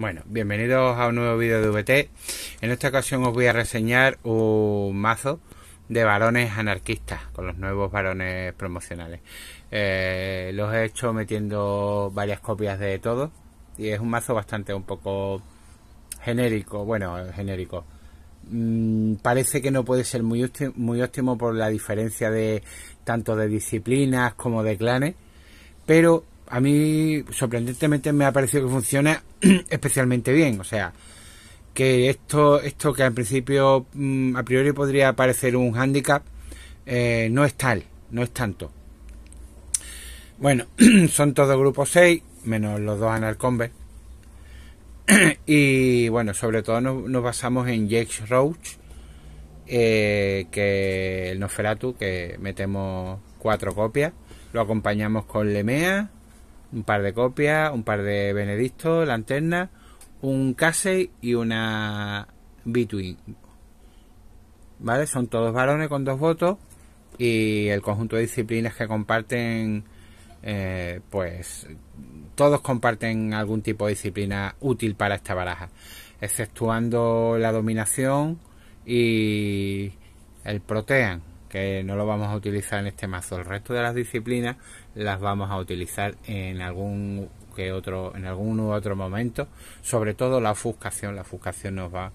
Bueno, bienvenidos a un nuevo vídeo de VT. En esta ocasión os voy a reseñar un mazo de varones anarquistas, con los nuevos varones promocionales. Eh, los he hecho metiendo varias copias de todo y es un mazo bastante un poco genérico, bueno, genérico. Mm, parece que no puede ser muy, muy óptimo por la diferencia de tanto de disciplinas como de clanes, pero a mí sorprendentemente me ha parecido que funciona especialmente bien. O sea, que esto, esto que al principio mm, a priori podría parecer un hándicap, eh, no es tal, no es tanto. Bueno, son todos grupos 6, menos los dos anarcombes. y bueno, sobre todo nos, basamos en Jake's Roach, eh, que el Nosferatu, que metemos cuatro copias. Lo acompañamos con Lemea, un par de copias, un par de Benedicto, lanterna, un Casey y una Between. ¿Vale? Son todos varones con dos votos y el conjunto de disciplinas que comparten, eh, pues todos comparten algún tipo de disciplina útil para esta baraja, exceptuando la dominación y el protean, que no lo vamos a utilizar en este mazo. El resto de las disciplinas las vamos a utilizar en algún que otro en algún u otro momento sobre todo la ofuscación la ofuscación nos va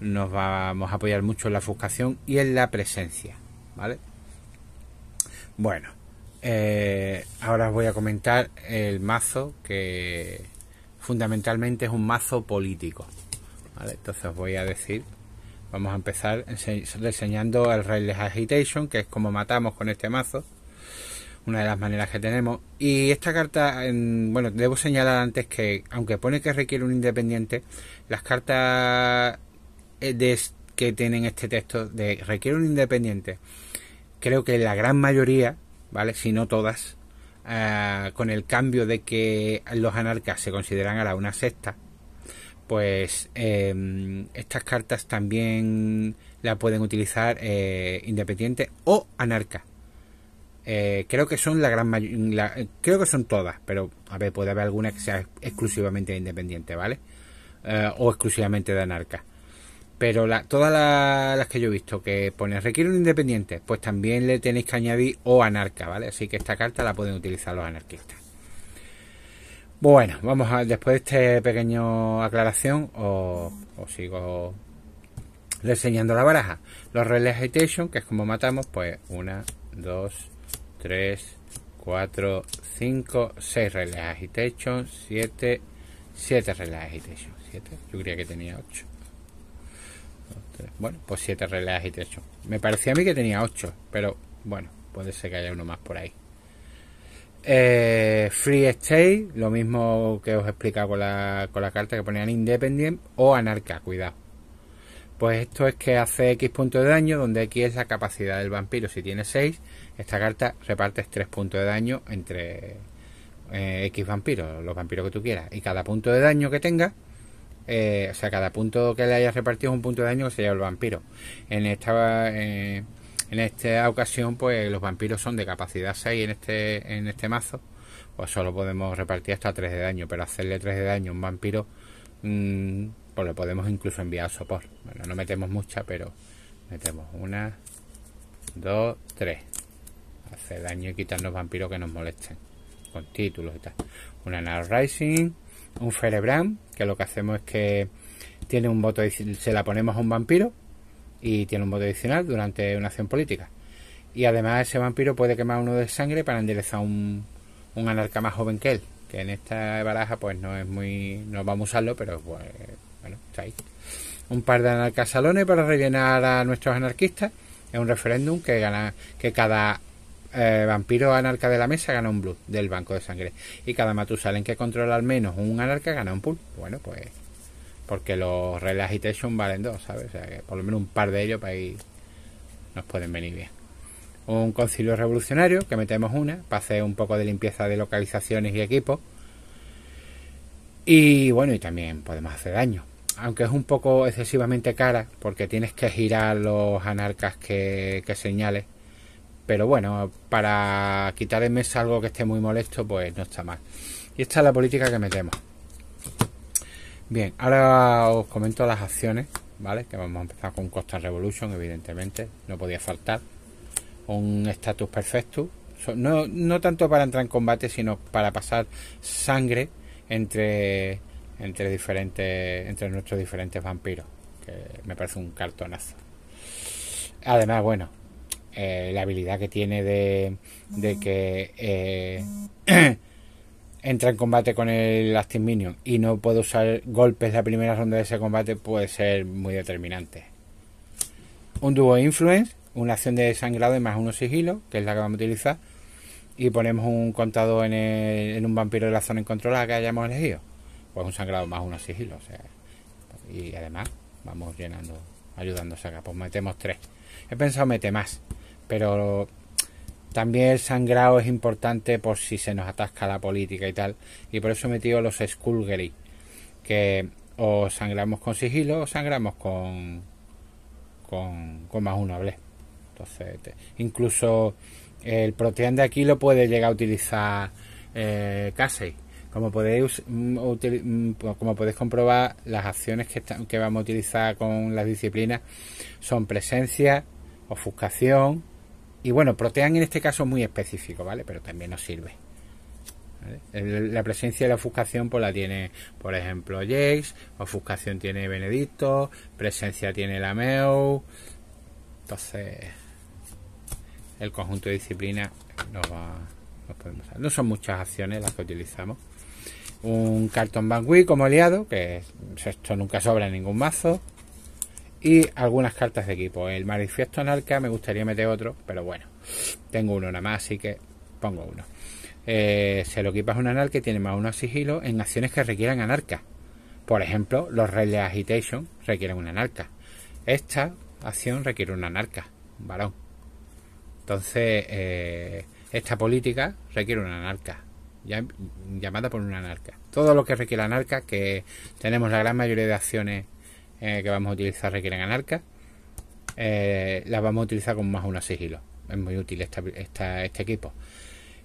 nos vamos a apoyar mucho en la ofuscación y en la presencia vale bueno eh, ahora os voy a comentar el mazo que fundamentalmente es un mazo político ¿vale? entonces os voy a decir vamos a empezar enseñando el Rayless Agitation que es como matamos con este mazo una de las maneras que tenemos. Y esta carta, bueno, debo señalar antes que, aunque pone que requiere un independiente, las cartas eh, que tienen este texto de requiere un independiente, creo que la gran mayoría, ¿vale? Si no todas, ah, con el cambio de que los anarcas se consideran a la una sexta pues em, estas cartas también la pueden utilizar eh, independiente o anarca eh, creo que son la gran eh, creo que son todas, pero a ver, puede haber alguna que sea exclusivamente independiente, ¿vale? Eh, o exclusivamente de anarca. Pero todas las que yo he visto que pone requiere un independiente, pues también le tenéis que añadir o anarca, ¿vale? Así que esta carta la pueden utilizar los anarquistas. Bueno, vamos a, después de este pequeño aclaración, os, sigo reseñando la baraja. Los Relay que es como matamos, pues una, 2, 3, 4, 5, 6 relay agitation, 7, 7 relay agitation, 7, yo creía que tenía 8. Bueno, pues 7 relay agitation. Me parecía a mí que tenía 8, pero bueno, puede ser que haya uno más por ahí. Eh, free State, lo mismo que os he explicado con la, con la carta que ponían Independent o Anarca, cuidado. Pues esto es que hace X puntos de daño, donde X es la capacidad del vampiro. Si tiene 6, esta carta reparte 3 puntos de daño entre eh, X vampiros, los vampiros que tú quieras. Y cada punto de daño que tenga, eh, o sea, cada punto que le hayas repartido es un punto de daño que se lleva el vampiro. En esta, eh, en ocasión, pues los vampiros son de capacidad 6 en este, en este mazo. Pues solo podemos repartir hasta 3 de daño, pero hacerle 3 de daño a un vampiro mm, pues le podemos incluso enviar sopor. Bueno, no metemos mucha, pero metemos una, dos, tres. Hace daño y quitarnos vampiros que nos molesten. Con títulos y tal. Una Anar Rising, un Ferebram, que lo que hacemos es que tiene un voto, se la ponemos a un vampiro y tiene un voto adicional durante una acción política. Y además ese vampiro puede quemar uno de sangre para enderezar un, un anarca más joven que él. Que en esta baraja pues no es muy... no vamos a usarlo, pero pues bueno, está Un par de anarcasalones para rellenar a nuestros anarquistas. Es un referéndum que gana, que cada eh, vampiro anarca de la mesa gana un blue del banco de sangre. Y cada Matusalén que controla al menos un anarca gana un pool. Bueno, pues. Porque los Relagitation valen dos, ¿sabes? O sea, que por lo menos un par de ellos para ahí nos pueden venir bien un concilio revolucionario, que metemos una, para hacer un poco de limpieza de localizaciones y equipos. Y bueno, y también podemos hacer daño aunque es un poco excesivamente cara, porque tienes que girar los anarcas que, señales. Pero bueno, para quitar en mesa algo que esté muy molesto, pues no está mal. Y esta es la política que metemos. Bien, ahora os comento las acciones, ¿vale? Que vamos a empezar con Costa Revolution, evidentemente, no podía faltar. Un status perfecto, no, no tanto para entrar en combate, sino para pasar sangre entre entre diferentes entre nuestros diferentes vampiros que me parece un cartonazo además bueno eh, la habilidad que tiene de, de que eh, entra en combate con el Astin Minion y no puede usar golpes la primera ronda de ese combate puede ser muy determinante un dúo influence una acción de sangrado y más uno sigilo que es la que vamos a utilizar y ponemos un contador en, en un vampiro de la zona controlada que hayamos elegido pues un sangrado más unos sigilo O sea, y además vamos llenando, ayudando a acá. Pues metemos tres. He pensado meter más, pero también el sangrado es importante por si se nos atasca la política y tal. Y por eso he metido los Skullgery, que o sangramos con sigilo o sangramos con, con, más uno hablé. Entonces, incluso el protean de aquí lo puede llegar a utilizar eh, Casey como podéis, mm, mm, pues como podéis comprobar, las acciones que, vamos a utilizar con las disciplinas son presencia, ofuscación y bueno, protean en este caso muy específico, ¿vale? Pero también nos sirve. La presencia y la ofuscación pues la tiene, por ejemplo, Jakes, ofuscación tiene Benedicto, presencia tiene Lameo. Entonces, el conjunto de disciplinas nos va... no son muchas acciones las que utilizamos un cartón Bangui como aliado, que esto nunca sobra en ningún mazo, y algunas cartas de equipo. El manifiesto anarca me gustaría meter otro, pero bueno, tengo uno nada más, así que pongo uno. Eh, se lo equipas un anarca que tiene más uno sigilo en acciones que requieran anarca. Por ejemplo, los rails Agitation requieren un anarca. Esta acción requiere un anarca, un varón. Entonces, eh, esta política requiere un anarca llamada por una anarca. Todo lo que requiere anarca, que tenemos la gran mayoría de acciones eh, que vamos a utilizar requieren anarca, eh, las vamos a utilizar con más una sigilo. Es muy útil esta, este equipo.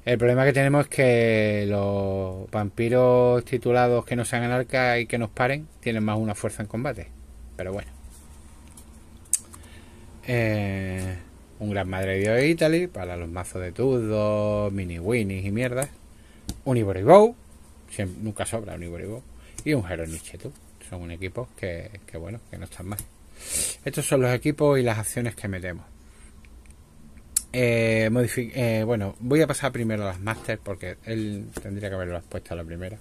El problema que tenemos es que los vampiros titulados que no sean anarca y que nos paren tienen más una fuerza en combate. Pero bueno. Eh, un gran madre de Dios Italy para los mazos de turdos mini winnies y mierdas un Si nunca sobra un y un Heronichetu. Son un equipo que, bueno, que no están mal. Estos son los equipos y las acciones que metemos. Eh, eh, bueno, voy a pasar primero a las Masters porque él tendría que haberlas puesto a la primera.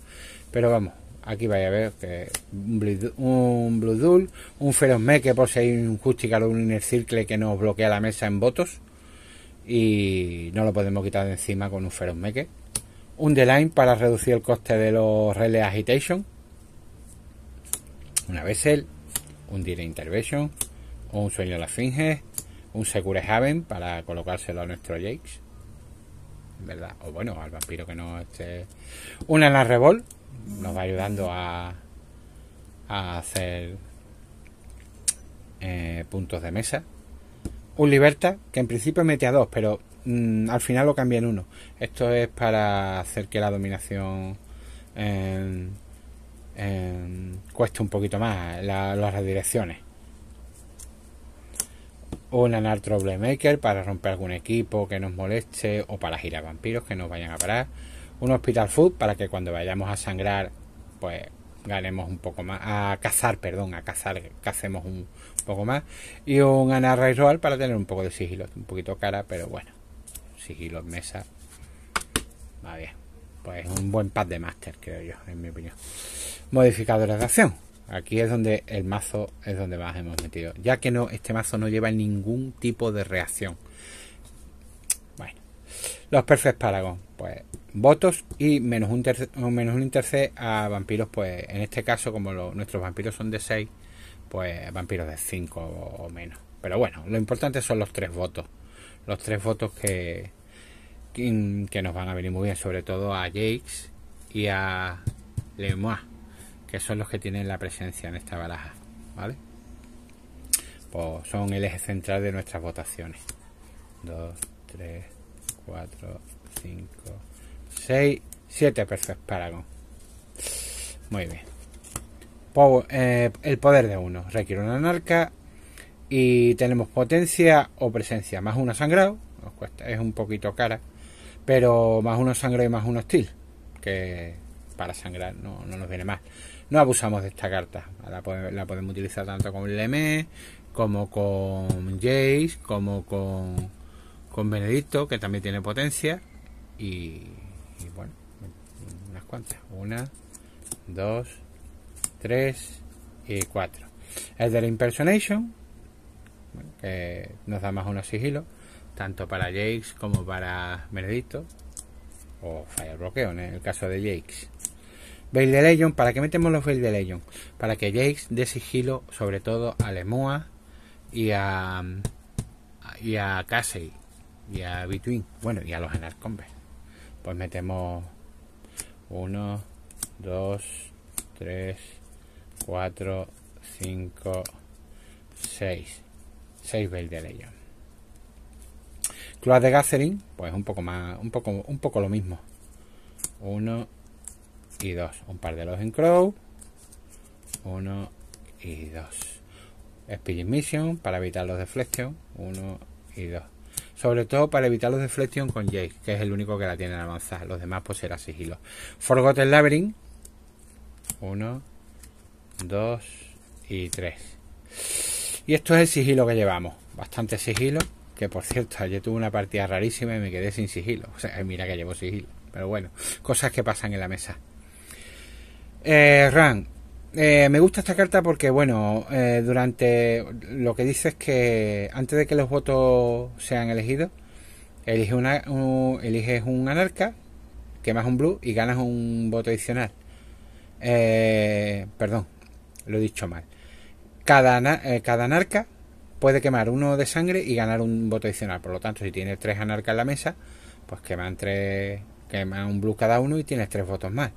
Pero vamos, aquí vaya a ver que un Blue, un Duel, un Feroz Me que hay un Justical un Inner Circle que nos bloquea la mesa en votos y no lo podemos quitar de encima con un Feroz Meque un d para reducir el coste de los relay agitation, una vessel, un delay intervention, un sueño de las finge un secure haven para colocárselo a nuestro Jakes, ¿verdad? O bueno, al vampiro que no esté. Una la revol, nos va ayudando a, a hacer eh, puntos de mesa. Un liberta, que en principio mete a dos, pero Mm, al final lo cambia en uno. Esto es para hacer que la dominación em, em, cueste un poquito más las redirecciones. un Anar Troublemaker para romper algún equipo que nos moleste o para girar vampiros que nos vayan a parar. Un Hospital Food para que cuando vayamos a sangrar, pues ganemos un poco más, a cazar, perdón, a cazar, cacemos un poco más, y un Anar Roll para tener un poco de sigilo, un poquito cara, pero bueno los mesas. Va bien. Pues un buen pad de máster, creo yo, en mi opinión. Modificadores de acción. Aquí es donde el mazo es donde más hemos metido. Ya que no, este mazo no lleva ningún tipo de reacción. Bueno. Los perfectos Paragon. Pues votos y menos un, o menos un interce a vampiros. Pues en este caso, como nuestros vampiros son de 6, pues vampiros de 5 o, o menos. Pero bueno, lo importante son los tres votos los tres votos que, que, nos van a venir muy bien, sobre todo a Jakes y a Lemois, que son los que tienen la presencia en esta baraja, ¿vale? Pues son el eje central de nuestras votaciones. 2, 3, 4, 5, 6, 7 perfect paragon. Muy bien. eh, el poder de uno. Requiere un anarca, y tenemos potencia o presencia, más uno sangrado, nos cuesta, es un poquito cara, pero más uno sangrado y más uno hostil, que para sangrar no, nos viene mal. No abusamos de esta carta, la, podemos utilizar tanto con Leme, como con Jace, como con, con Benedicto, que también tiene potencia, y, y bueno, unas cuantas, una, dos, tres y cuatro. El de la impersonation, que nos da más unos sigilos, tanto para Jakes como para Benedicto, o fire en el caso de Jakes. Veil de Legion, ¿para qué metemos los Veil de Legion? Para que Jakes dé sigilo sobre todo a Lemoa y a y a Casey y a Between, bueno, y a los Anarcombes. Pues metemos 1, 2, 3, 4, 5, 6. 6 Bell de Leyon. Cloud de Gathering, pues un poco más, un poco, un poco lo mismo. 1 y 2. Un par de los en Crow. 1 y 2. Spirit Mission para evitar los deflection. 1 y 2. Sobre todo para evitar los deflection con Jake, que es el único que la tiene en avanzar. Los demás pues será sigilo. Forgotten Labyrinth. 1, 2 y 3. Y esto es el sigilo que llevamos. Bastante sigilo. Que por cierto, ayer tuve una partida rarísima y me quedé sin sigilo. O sea, mira que llevo sigilo. Pero bueno, cosas que pasan en la mesa. Eh, Ran, eh, me gusta esta carta porque, bueno, eh, durante lo que dices es que antes de que los votos sean elegidos, eliges, una, un, eliges un anarca, quemas un blue y ganas un voto adicional. Eh, perdón, lo he dicho mal. Cada, eh, cada anarca puede quemar uno de sangre y ganar un voto adicional. Por lo tanto, si tienes tres anarcas en la mesa, pues queman tres, un blue cada uno y tienes tres votos más.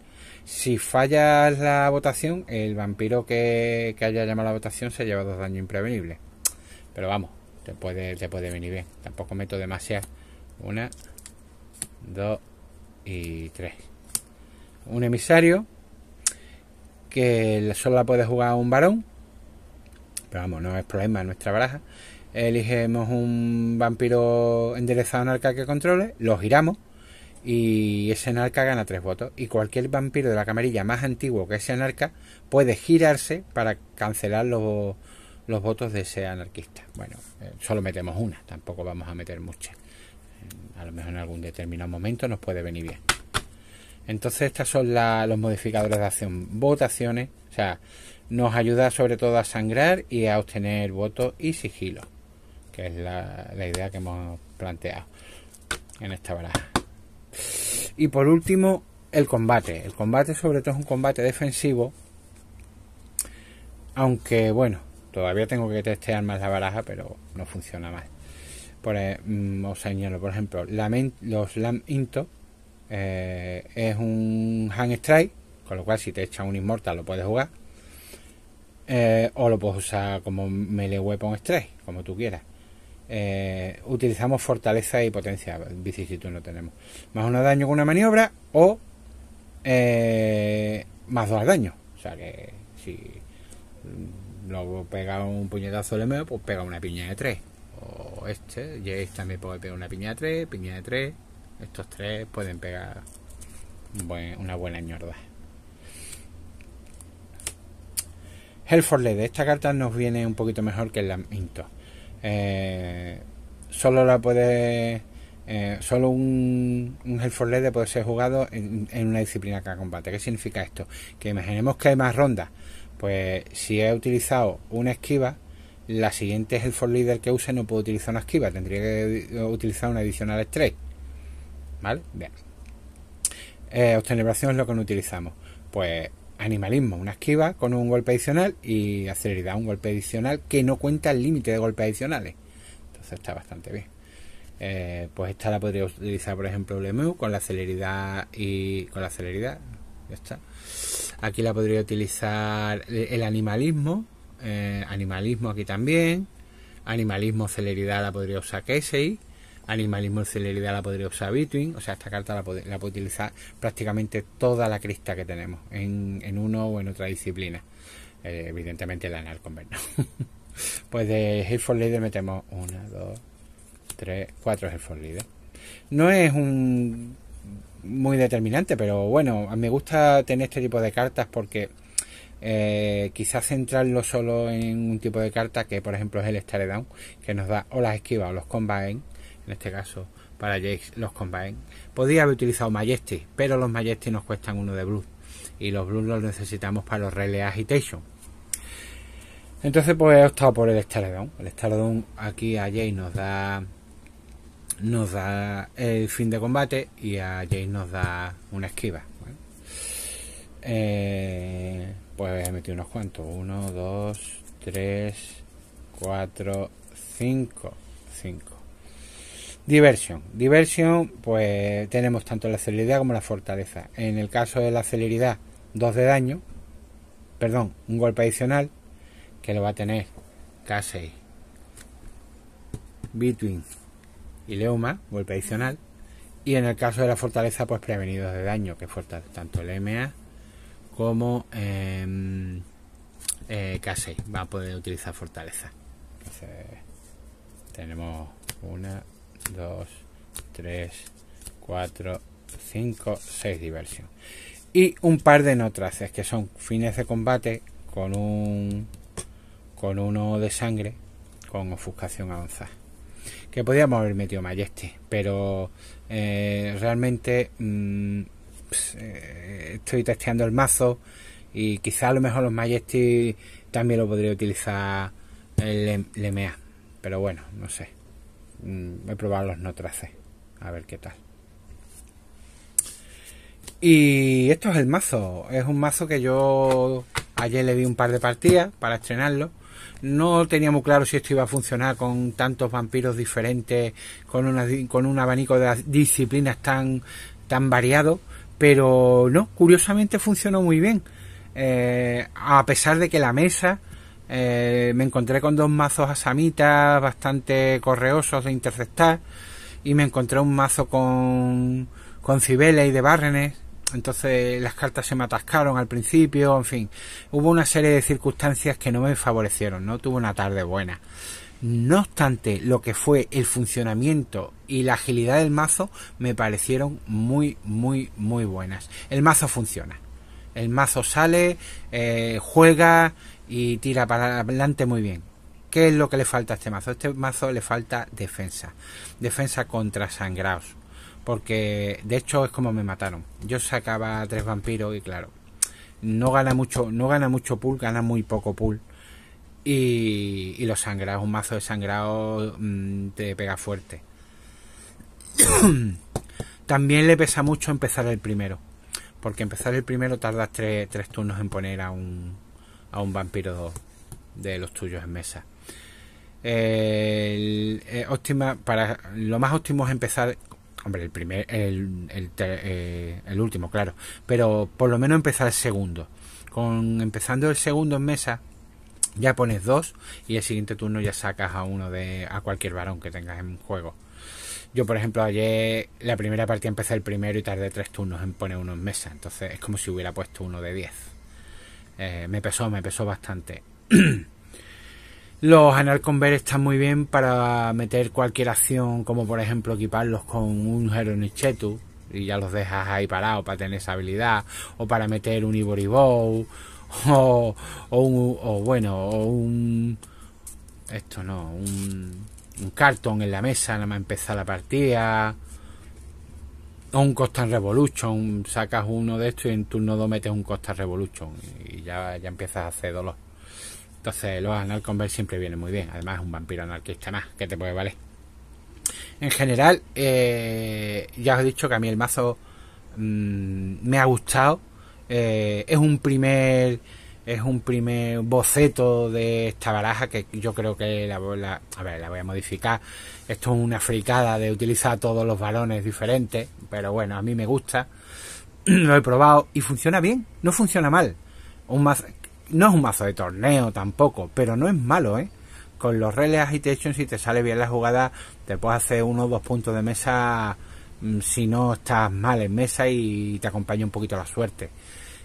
Si fallas la votación, el vampiro que, haya llamado la votación se lleva dos daños imprevenibles. Pero vamos, te puede, te puede venir bien. Tampoco meto demasiado. Una, dos y tres. Un emisario que solo la puede jugar un varón pero vamos, no es problema, nuestra baraja. Eligemos un vampiro enderezado en que controle, lo giramos y ese anarca gana tres votos. Y cualquier vampiro de la camarilla más antiguo que ese anarca puede girarse para cancelar los, votos de ese anarquista. Bueno, eh, solo metemos una, tampoco vamos a meter muchas. A lo mejor en algún determinado momento nos puede venir bien. Entonces, estas son los modificadores de acción. Votaciones, o sea, nos ayuda sobre todo a sangrar y a obtener voto y sigilo, que es la, idea que hemos planteado en esta baraja. Y por último, el combate. El combate sobre todo es un combate defensivo, aunque bueno, todavía tengo que testear más la baraja, pero no funciona mal. Por, eh, mm, os por ejemplo, los laminto. Eh, es un hand strike, con lo cual si te echa un inmortal lo puedes jugar. Eh, o lo puedes usar como melee weapon estrés como tú quieras. Eh, utilizamos fortaleza y potencia, bicisito no tenemos. Más uno daño con una maniobra o eh, más dos daños daño. O sea que si luego pega un puñetazo de meo, pues pega una piña de tres. O este, Jace también puede pegar una piña de tres, piña de tres. Estos tres pueden pegar una buena ñorda. for Led. Esta carta nos viene un poquito mejor que el Laminto. Eh, solo la puede. Eh, solo un, un for Led puede ser jugado en, una disciplina cada combate. ¿Qué significa esto? Que imaginemos que hay más rondas. Pues si he utilizado una esquiva, la siguiente es for leader que use no puede utilizar una esquiva, tendría que eh, utilizar una adicional strike ¿Vale? Bien. Eh, es lo que no utilizamos. Pues Animalismo, una esquiva con un golpe adicional y aceleridad un golpe adicional que no cuenta el límite de golpes adicionales. Entonces está bastante bien. Eh, pues esta la podría utilizar, por ejemplo, LMU con la celeridad y con la celeridad. Ya está. Aquí la podría utilizar el animalismo. Eh, animalismo aquí también. Animalismo, celeridad la podría usar KSI Animalismo celeridad la podría usar Between, o sea, esta carta la puede, utilizar prácticamente toda la crista que tenemos en, en uno o en otra disciplina. Eh, evidentemente la Narconvert, pues de for Leader metemos una, dos, tres, cuatro for Leader. No es un muy determinante, pero bueno, me gusta tener este tipo de cartas porque eh, quizás centrarlo solo en un tipo de carta que por ejemplo es el stare Down, que nos da o las esquivas o los combats en este caso para Jax los Combine. Podría haber utilizado Majesty, pero los Majesty nos cuestan uno de Blue. Y los Blue los necesitamos para los Relay Agitation. Entonces pues he optado por el stardom El stardom aquí a Jace nos da nos da el fin de combate y a Jace nos da una esquiva. Eh, pues he metido unos cuantos. 1 2 3 4 5 Cinco. Diversión. Diversión, pues tenemos tanto la celeridad como la fortaleza. En el caso de la celeridad, dos de daño, perdón, un golpe adicional, que lo va a tener Casey, Between y Leuma, golpe adicional. Y en el caso de la fortaleza, pues prevenidos de daño, que es tanto el MA como em, eh, k va a poder utilizar fortaleza. Entonces, tenemos una, 2, 3, 4, 5, 6 diversión. Y un par de no traces, que son fines de combate con un con uno de sangre con ofuscación avanzada. Que podríamos haber metido Majesty, pero eh, realmente mm, pues, eh, estoy testeando el mazo y quizá a lo mejor los Majesty también lo podría utilizar el MA Pero bueno, no sé he mm, probado los no tracé. A ver qué tal. Y esto es el mazo. Es un mazo que yo ayer le di un par de partidas para estrenarlo. No tenía muy claro si esto iba a funcionar con tantos vampiros diferentes, con, con un abanico de disciplinas tan, tan variado. Pero no, curiosamente funcionó muy bien. Eh, a pesar de que la mesa eh, me encontré con dos mazos asamitas bastante correosos de interceptar y me encontré un mazo con, con Cibele y de Barrenes. Entonces las cartas se me atascaron al principio, en fin, hubo una serie de circunstancias que no me favorecieron, no tuve una tarde buena. No obstante, lo que fue el funcionamiento y la agilidad del mazo me parecieron muy, muy, muy buenas. El mazo funciona. El mazo sale, eh, juega y tira para adelante muy bien. ¿Qué es lo que le falta a este mazo? este mazo le falta defensa. Defensa contra sangraos Porque de hecho es como me mataron. Yo sacaba tres vampiros y claro. No gana mucho, no gana mucho pool, gana muy poco pool. Y, y los sangraos un mazo de sangraos mm, te pega fuerte. También le pesa mucho empezar el primero. Porque empezar el primero tardas tres turnos en poner a un, a un vampiro de los tuyos en mesa. Eh, óptima, para lo más óptimo es empezar hombre el primer eh, el, último claro pero por lo menos empezar el segundo con empezando el segundo en mesa ya pones dos y el siguiente turno ya sacas a uno de a cualquier varón que tengas en juego yo por ejemplo ayer la primera partida empecé el primero y tardé tres turnos en poner uno en mesa entonces es como si hubiera puesto uno de diez eh, me pesó, me pesó bastante. los Anarconver están muy bien para meter cualquier acción, como por ejemplo equiparlos con un Heronichetu y ya los dejas ahí parados para tener esa habilidad, o para meter un Iboribow, o, o, un, o bueno, o un. Esto no, un, un cartón en la mesa, nada más empezar la partida un Costa Revolution, sacas uno de estos y en turno 2 metes un Costa Revolution y ya, ya empiezas a hacer dolor. Entonces los Bell siempre vienen muy bien, además es un vampiro anarquista más, que te puede valer. En general, eh, ya os he dicho que a mí el mazo mm, me ha gustado. Eh, es un primer es un primer boceto de esta baraja que yo creo que la, a la voy a modificar. Esto es una fricada de utilizar todos los balones diferentes, pero bueno, a mí me gusta. Lo he probado y funciona bien, no funciona mal. no es un mazo de torneo tampoco, pero no es malo, ¿eh? Con los Relay Agitation, si te sale bien la jugada, te puedes hacer uno o dos puntos de mesa mm, si no estás mal en mesa y te acompaña un poquito la suerte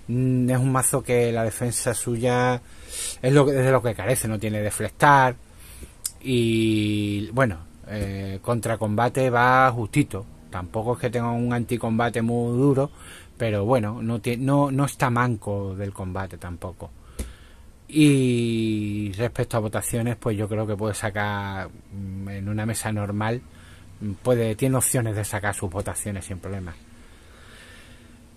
Mm, es un mazo que la defensa suya es lo que, desde lo que carece, no tiene deflectar. Y bueno, eh, contra combate va justito. Tampoco es que tenga un anticombate muy duro, pero bueno, no, no, no está manco del combate tampoco. Y respecto a votaciones, pues yo creo que puede sacar mm, en una mesa normal, mm, puede, tiene opciones de sacar sus votaciones sin problemas.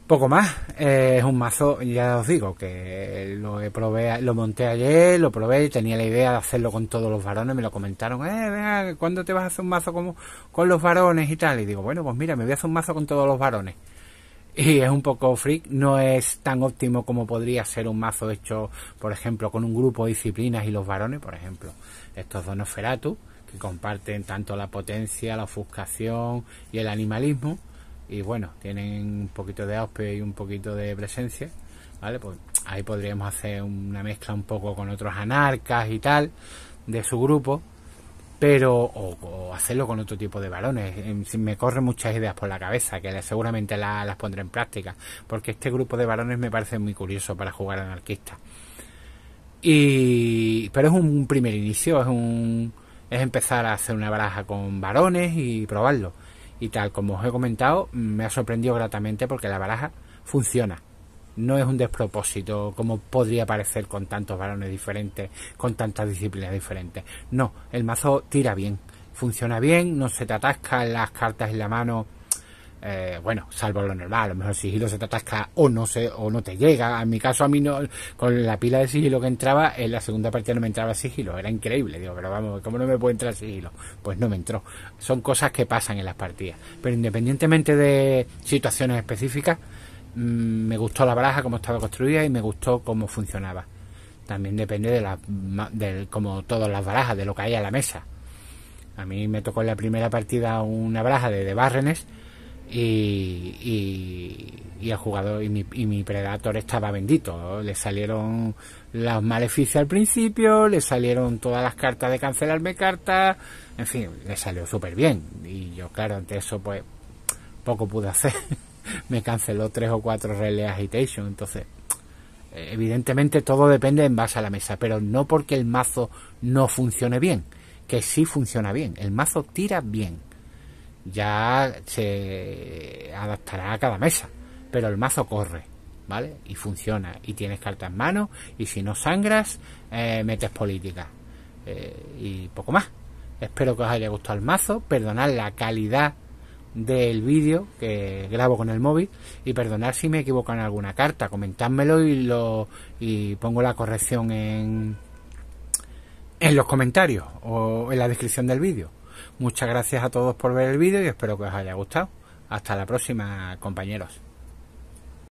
Poco más, eh, es un mazo, ya os digo, que lo he probé, lo monté ayer, lo probé y tenía la idea de hacerlo con todos los varones, me lo comentaron, eh, ¿cuándo te vas a hacer un mazo con, con los varones y tal? Y digo, bueno, pues mira, me voy a hacer un mazo con todos los varones. Y es un poco freak, no es tan óptimo como podría ser un mazo hecho, por ejemplo, con un grupo de disciplinas y los varones, por ejemplo, estos donos feratu, que comparten tanto la potencia, la ofuscación y el animalismo y bueno, tienen un poquito de auspicio y un poquito de presencia, ¿vale? Pues ahí podríamos hacer una mezcla un poco con otros anarcas y tal de su grupo, pero o, hacerlo con otro tipo de varones. Em, me corren muchas ideas por la cabeza que seguramente las pondré en práctica, porque este grupo de varones me parece muy curioso para jugar anarquista. Y, pero es un primer inicio, es un es empezar a hacer una baraja con varones y probarlo y tal como os he comentado me ha sorprendido gratamente porque la baraja funciona no es un despropósito como podría parecer con tantos varones diferentes con tantas disciplinas diferentes no el mazo tira bien funciona bien no se te atascan las cartas en la mano eh, bueno, salvo lo normal, a lo mejor el sigilo se te atasca o no se, o no te llega. En mi caso, a mí no, con la pila de sigilo que entraba, en la segunda partida no me entraba sigilo, era increíble. Digo, pero vamos, ¿cómo no me puede entrar sigilo? Pues no me entró. Son cosas que pasan en las partidas. Pero independientemente de situaciones específicas, mm, me gustó la baraja, como estaba construida y me gustó cómo funcionaba. También depende de, la, como todas las barajas, de lo que hay a la mesa. A mí me tocó en la primera partida una baraja de, de Barrenes y, el jugador y mi, y Predator estaba bendito. Le salieron las maleficias al principio, le salieron todas las cartas de cancelarme cartas, en fin, le salió súper bien. Y yo, claro, ante eso, pues poco pude hacer. Me canceló tres o cuatro relay agitation, entonces evidentemente todo depende en base a la mesa, pero no porque el mazo no funcione bien, que sí funciona bien, el mazo tira bien ya se adaptará a cada mesa. Pero el mazo corre, ¿vale? Y funciona. Y tienes cartas en mano. Y si no sangras, eh, metes política. Eh, y poco más. Espero que os haya gustado el mazo. Perdonad la calidad del vídeo que grabo con el móvil. Y perdonad si me equivoco en alguna carta. comentadmelo y, lo, y pongo la corrección en, en los comentarios o en la descripción del vídeo. Muchas gracias a todos por ver el vídeo y espero que os haya gustado. Hasta la próxima, compañeros.